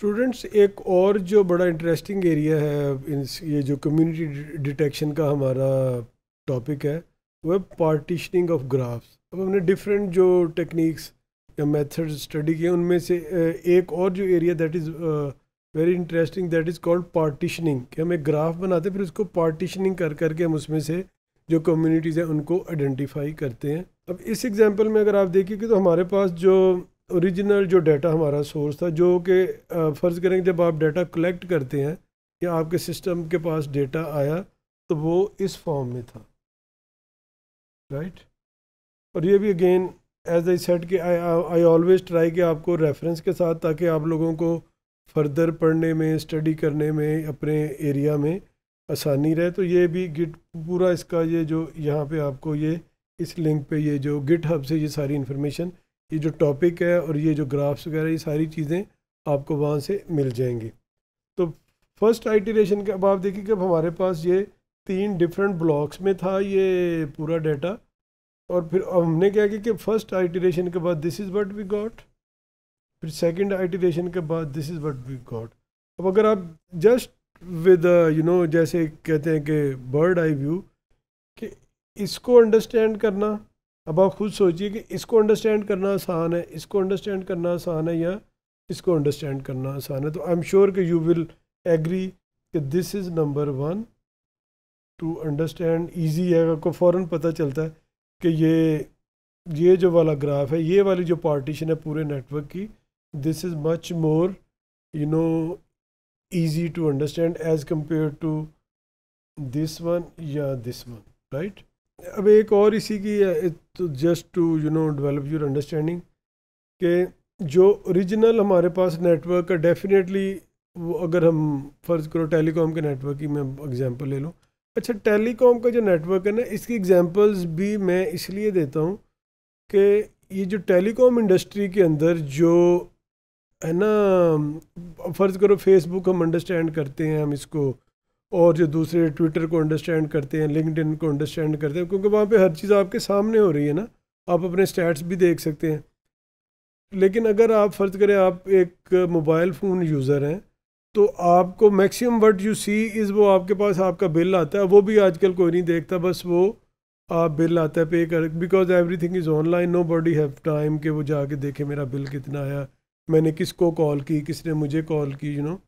Students एक और जो बड़ा इंटरेस्टिंग एरिया है इन ये जो कम्युनिटी डिटेक्शन का हमारा टॉपिक है वह पार्टीशनिंग ऑफ ग्राफ्स अब हमने डिफरेंट जो टेक्निक्स या मेथड्स स्टडी किए उनमें से एक और जो area that is very interesting that is called partitioning कि हम एक ग्राफ बनाते हैं फिर उसको पार्टिशनिंग कर करके हम उसमें से जो कम्युनिटीज़ हैं उनको आइडेंटिफाई करते हैं अब इस एग्ज़ाम्पल में अगर आप देखिए कि तो हमारे पास जो ओरिजिनल जो डाटा हमारा सोर्स था जो कि फ़र्ज़ करें जब आप डाटा कलेक्ट करते हैं या आपके सिस्टम के पास डेटा आया तो वो इस फॉर्म में था राइट right? और ये भी अगेन एज आई सेट कि आई ऑलवेज ट्राई कि आपको रेफरेंस के साथ ताकि आप लोगों को फर्दर पढ़ने में स्टडी करने में अपने एरिया में आसानी रहे तो ये भी गिट पूरा इसका ये जो यहाँ पे आपको ये इस लिंक पे ये जो गिट हब से ये सारी इन्फॉर्मेशन ये जो टॉपिक है और ये जो ग्राफ्स वगैरह ये सारी चीज़ें आपको वहाँ से मिल जाएंगी तो फर्स्ट आइटरेशन के अब आप देखिए कि अब हमारे पास ये तीन डिफरेंट ब्लॉक्स में था ये पूरा डाटा और फिर हमने क्या किया कि फर्स्ट आइटरेशन के बाद this is what we got फिर सेकंड आइटरेशन के बाद this is what we got अब अगर आप जस्ट विद यू नो जैसे कहते हैं कि बर्ड आई व्यू कि इसको अंडरस्टैंड करना अब आप खुद सोचिए कि इसको अंडरस्टैंड करना आसान है इसको अंडरस्टैंड करना आसान है या इसको अंडरस्टैंड करना आसान है तो आई एम श्योर कि यू विल एग्री कि this is number one to understand easy है आपको फ़ौर पता चलता है कि ये ये जो वाला ग्राफ है ये वाली जो पार्टीशन है पूरे नेटवर्क की this is much more you know easy to understand as compare to this one या दिस वन राइट अब एक और इसी की है just to you know develop your understanding के जो ओरिजिनल हमारे पास नेटवर्क है डेफिनेटली वो अगर हम फ़र्ज़ करो टेलीकॉम के नेटवर्क की मैं एग्जांपल ले लूँ अच्छा टेलीकॉम का जो नेटवर्क है ना इसकी एग्जांपल्स भी मैं इसलिए देता हूँ कि ये जो टेलीकॉम इंडस्ट्री के अंदर जो है ना फ़र्ज़ करो फेसबुक हम अंडरस्टैंड करते हैं हम इसको और जो दूसरे ट्विटर को अंडरस्टैंड करते हैं लिंकड को अंडरस्टैंड करते हैं क्योंकि वहाँ पर हर चीज़ आपके सामने हो रही है ना आप अपने स्टैट्स भी देख सकते हैं लेकिन अगर आप फ़र्ज़ करें आप एक मोबाइल फ़ोन यूज़र हैं तो आपको maximum what you see is वो आपके पास आपका बिल आता है वो भी आजकल कोई नहीं देखता बस वो आप बिल आता है पे कर because everything is online nobody have time कि वो जाके देखे मेरा बिल कितना आया मैंने किसको कॉल की किसने मुझे कॉल की यू you नो know?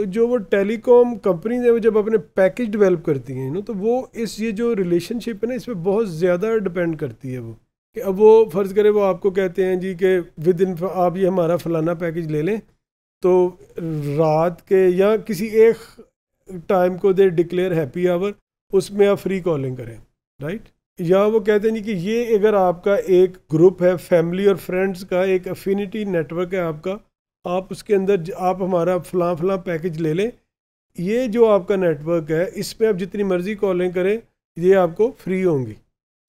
जो वो टेलीकॉम कंपनीज हैं वो जब अपने पैकेज डेवलप करती हैं ना तो वो इस ये जो रिलेशनशिप है ना इस पर बहुत ज़्यादा डिपेंड करती है वो कि अब वो फ़र्ज़ करें वो आपको कहते हैं जी कि विद इन आप ये हमारा फ़लाना पैकेज ले लें तो रात के या किसी एक टाइम को दे डिक्लेयर हैप्पी आवर उसमें आप फ्री कॉलिंग करें राइट या वो कहते हैं जी कि ये अगर आपका एक ग्रुप है फैमिली और फ्रेंड्स का एक अफिनिटी नेटवर्क है आपका आप उसके अंदर आप हमारा फलां फलां पैकेज ले लें ये जो आपका नेटवर्क है इस पर आप जितनी मर्ज़ी कॉलें करें ये आपको फ्री होंगी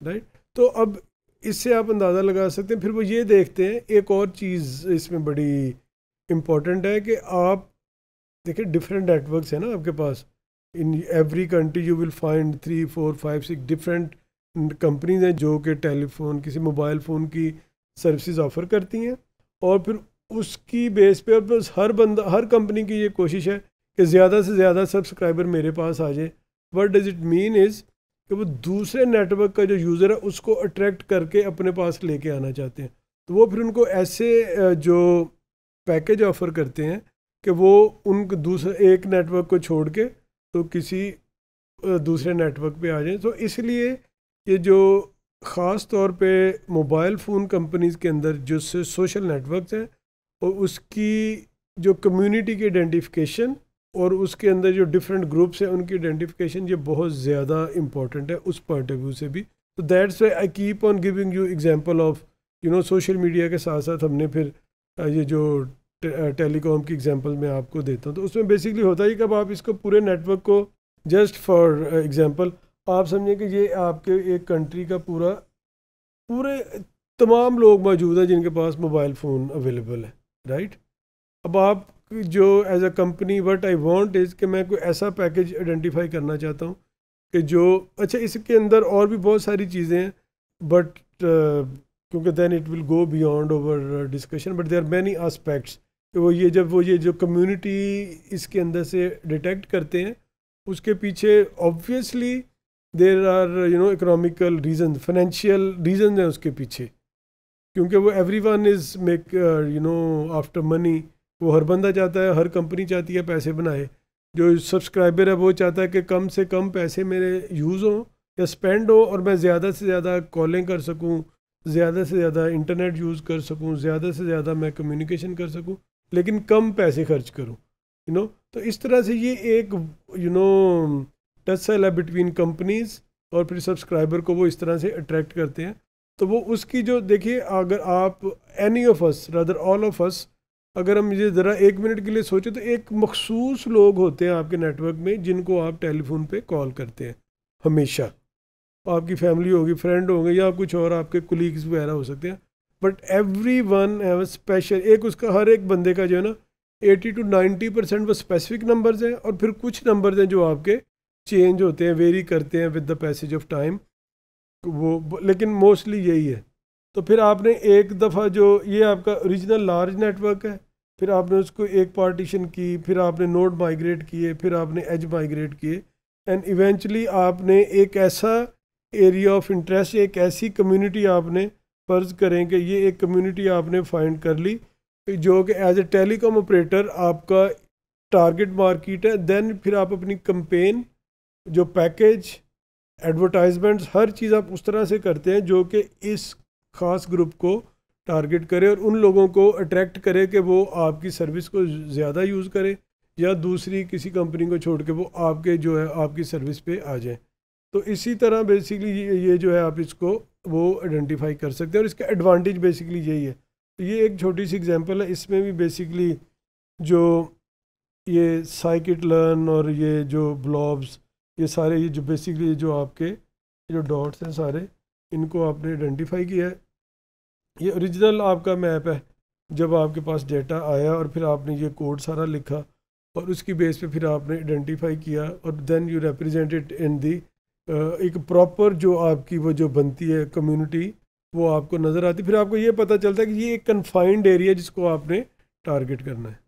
राइट तो अब इससे आप अंदाज़ा लगा सकते हैं फिर वो ये देखते हैं एक और चीज़ इसमें बड़ी इम्पॉर्टेंट है कि आप देखिए डिफरेंट नेटवर्क्स हैं ना आपके पास in every country you will find three four five six different companies हैं जो कि टेलीफोन किसी मोबाइल फ़ोन की सर्विसेज ऑफ़र करती हैं और फिर उसकी बेस पे अब हर बंदा हर कंपनी की ये कोशिश है कि ज़्यादा से ज़्यादा सब्सक्राइबर मेरे पास आ जाए what does it mean is कि वो दूसरे नेटवर्क का जो यूज़र है उसको अट्रैक्ट करके अपने पास लेके आना चाहते हैं तो वो फिर उनको ऐसे जो पैकेज ऑफ़र करते हैं कि वो उन दूसरे एक नेटवर्क को छोड़ के तो किसी दूसरे नेटवर्क पे आ जाएं तो इसलिए ये जो ख़ास तौर पे मोबाइल फ़ोन कंपनीज़ के अंदर जो सोशल नेटवर्क हैं और उसकी जो कम्युनिटी की आइडेंटिफिकेशन और उसके अंदर जो डिफरेंट ग्रुप्स हैं उनकी आइडेंटिफिकेशन ये बहुत ज़्यादा इंपॉर्टेंट है उस पॉइंट ऑफ व्यू से भी तो that's why I keep on giving you example of you know social media के साथ साथ हमने फिर ये जो टेलीकॉम की एग्जांपल मैं आपको देता हूँ तो उसमें बेसिकली होता ही कब आप इसको पूरे नेटवर्क को जस्ट फॉर एग्ज़ाम्पल आप समझें कि ये आपके एक कंट्री का पूरा पूरे तमाम लोग मौजूद हैं जिनके पास मोबाइल फ़ोन अवेलेबल है राइट अब आप जो as a company what I want is कि मैं कोई ऐसा पैकेज आइडेंटिफाई करना चाहता हूँ कि जो अच्छा इसके अंदर और भी बहुत सारी चीज़ें हैं बट uh, क्योंकि then it will go beyond over discussion but there many aspects वो ये जब वो ये जो कम्युनिटी इसके अंदर से डिटेक्ट करते हैं उसके पीछे obviously there are you know economical reason financial reason हैं उसके पीछे क्योंकि वो everyone is make you know after money वो हर बंदा चाहता है हर कंपनी चाहती है पैसे बनाए जो सब्सक्राइबर है वो चाहता है कि कम से कम पैसे मेरे यूज़ हों या स्पेंड हो और मैं ज़्यादा से ज़्यादा कॉलिंग कर सकूँ ज़्यादा से ज़्यादा इंटरनेट यूज़ कर सकूँ ज़्यादा से ज़्यादा मैं कम्युनिकेशन कर सकूँ लेकिन कम पैसे खर्च करूँ यू नो तो इस तरह से ये एक यू नो सेल है बिटवीन कंपनीज़ और फिर सब्सक्राइबर को वो इस तरह से अट्रैक्ट करते हैं तो वो उसकी जो देखिए अगर आप any of us rather all of us अगर हम ये ज़रा एक मिनट के लिए सोचें तो एक मखसूस लोग होते हैं आपके नेटवर्क में जिनको आप टेलीफोन पे कॉल करते हैं हमेशा आपकी फैमिली होगी फ्रेंड होंगे या कुछ और आपके कुलीग्स वगैरह हो सकते हैं but everyone have special एक उसका हर एक बंदे का जो है ना एटी टू नाइन्टी परसेंट वो स्पेसिफिक नंबर्स हैं और फिर कुछ नंबर्स हैं जो आपके चेंज होते हैं वेरी करते हैं with the passage of time वो लेकिन मोस्टली यही है तो फिर आपने एक दफ़ा जो ये आपका ओरिजिनल लार्ज नेटवर्क है फिर आपने उसको एक पार्टीशन की फिर आपने नोड माइग्रेट किए फिर आपने एज माइग्रेट किए एंड इवेंचुअली आपने एक ऐसा एरिया ऑफ इंटरेस्ट एक ऐसी कम्युनिटी आपने फ़र्ज़ करें कि ये एक कम्युनिटी आपने फाइंड कर ली जो कि एज ए टेलीकॉम ऑपरेटर आपका टारगेट मार्केट है देन फिर आप अपनी कंपेन जो पैकेज एडवर्टाइजमेंट्स हर चीज़ आप उस तरह से करते हैं जो कि इस खास ग्रुप को टारगेट करें और उन लोगों को अट्रैक्ट करे कि वो आपकी सर्विस को ज़्यादा यूज़ करें या दूसरी किसी कंपनी को छोड़ के वो आपके जो है आपकी सर्विस पे आ जाए तो इसी तरह बेसिकली ये जो है आप इसको वो आइडेंटिफाई कर सकते हैं और इसका एडवांटेज बेसिकली यही है तो ये एक छोटी सी एग्जांपल है इसमें भी बेसिकली जो ये साइकिट लर्न और ये जो ब्लॉब्स ये सारे ये जो बेसिकली जो आपके जो डॉट्स हैं सारे इनको आपने आइडेंटिफाई किया है ये ओरिजिनल आपका मैप है जब आपके पास डेटा आया और फिर आपने ये कोड सारा लिखा और उसकी बेस पे फिर आपने आइडेंटिफाई किया और then you represented in the एक प्रॉपर जो आपकी वो जो बनती है कम्युनिटी वो आपको नज़र आती फिर आपको ये पता चलता है कि ये एक कन्फाइंड एरिया जिसको आपने टारगेट करना है